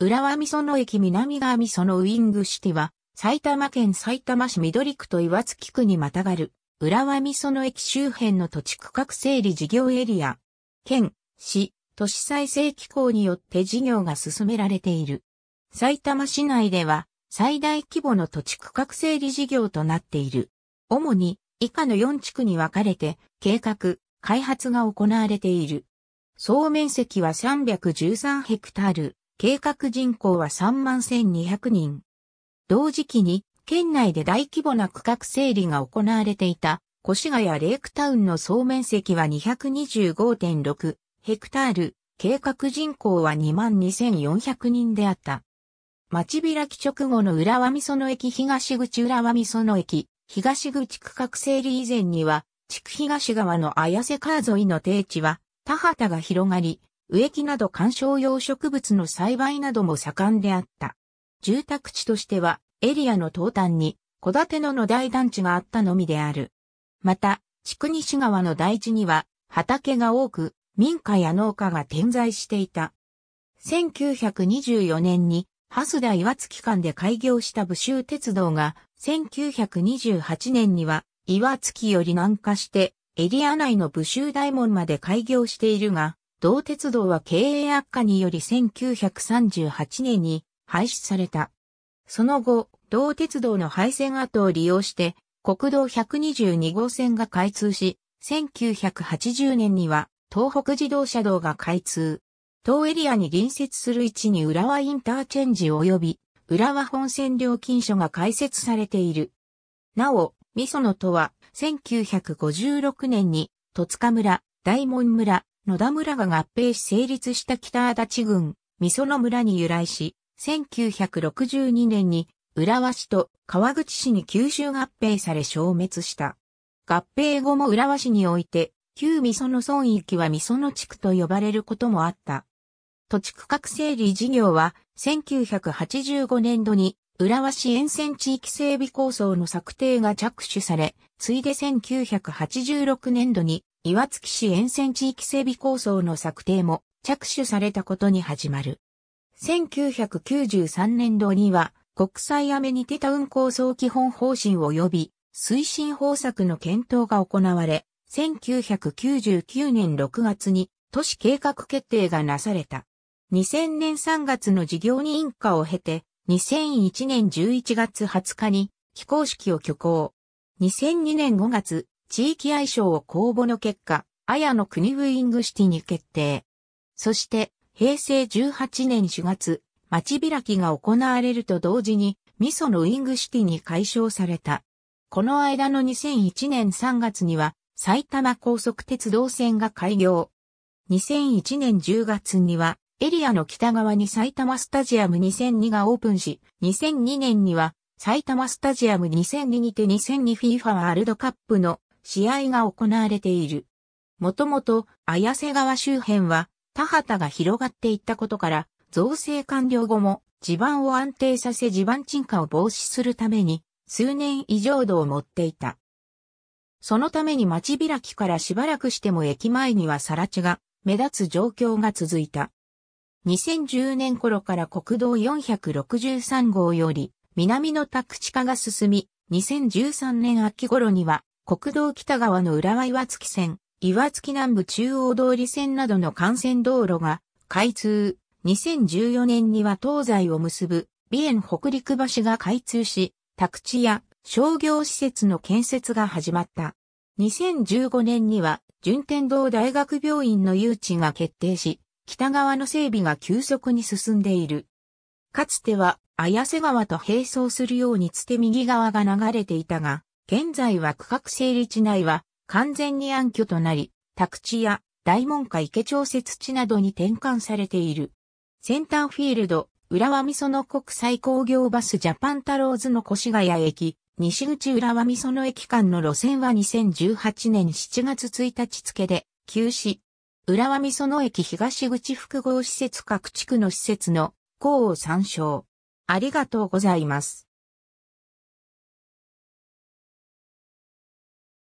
浦和美園駅南側美園ウィングシティは、埼玉県埼玉市緑区と岩槻区にまたがる、浦和美園駅周辺の土地区画整理事業エリア。県、市、都市再生機構によって事業が進められている。埼玉市内では、最大規模の土地区画整理事業となっている。主に、以下の4地区に分かれて、計画、開発が行われている。総面積は313ヘクタール。計画人口は31,200人。同時期に、県内で大規模な区画整理が行われていた、越谷レイクタウンの総面積は225.6ヘクタール、計画人口は22,400人であった。町開き直後の浦和美園駅東口浦和美園駅、東口区画整理以前には、地区東側の綾瀬川沿いの定地は、田畑が広がり、植木など観賞用植物の栽培なども盛んであった。住宅地としては、エリアの東端に、小建ての野大団地があったのみである。また、区西川の大地には、畑が多く、民家や農家が点在していた。1924年に、蓮田岩月間で開業した武州鉄道が、1928年には、岩月より南下して、エリア内の武州大門まで開業しているが、同鉄道は経営悪化により1938年に廃止された。その後、同鉄道の廃線跡を利用して、国道122号線が開通し、1980年には東北自動車道が開通。当エリアに隣接する位置に浦和インターチェンジ及び浦和本線料金所が開設されている。なお、みそのとは1956年に戸塚村、大門村、野田村が合併し成立した北足立郡、美園村に由来し、1962年に浦和市と川口市に九州合併され消滅した。合併後も浦和市において、旧美園村域は美園地区と呼ばれることもあった。土地区画整理事業は、1985年度に浦和市沿線地域整備構想の策定が着手され、ついで1986年度に岩槻市沿線地域整備構想の策定も着手されたことに始まる。1993年度には国際アメニティタウン構想基本方針及び推進方策の検討が行われ、1999年6月に都市計画決定がなされた。2000年3月の事業認可を経て、2001年11月20日に非公式を挙行。2002年5月、地域愛称を公募の結果、綾野国ウイングシティに決定。そして、平成18年4月、町開きが行われると同時に、味噌のウイングシティに解消された。この間の2001年3月には、埼玉高速鉄道線が開業。2001年10月には、エリアの北側に埼玉スタジアム2002がオープンし、2002年には、埼玉スタジアム2002にて 2002FIFA ワールドカップの試合が行われている。もともと綾瀬川周辺は田畑が広がっていったことから、造成完了後も地盤を安定させ地盤沈下を防止するために数年以上度を持っていた。そのために町開きからしばらくしても駅前には更地が目立つ状況が続いた。2010年頃から国道463号より南の宅地化が進み、2013年秋頃には国道北側の浦和岩槻線、岩槻南部中央通り線などの幹線道路が開通。2014年には東西を結ぶ美園北陸橋が開通し、宅地や商業施設の建設が始まった。2015年には順天堂大学病院の誘致が決定し、北側の整備が急速に進んでいる。かつては綾瀬川と並走するようにつて右側が流れていたが、現在は区画整理地内は完全に暗挙となり、宅地や大門下池調節地などに転換されている。センターフィールド、浦和噌園国際工業バスジャパンタローズの越谷駅、西口浦和噌園駅間の路線は2018年7月1日付で休止。浦和噌園駅東口複合施設各地区の施設の項を参照。ありがとうございます。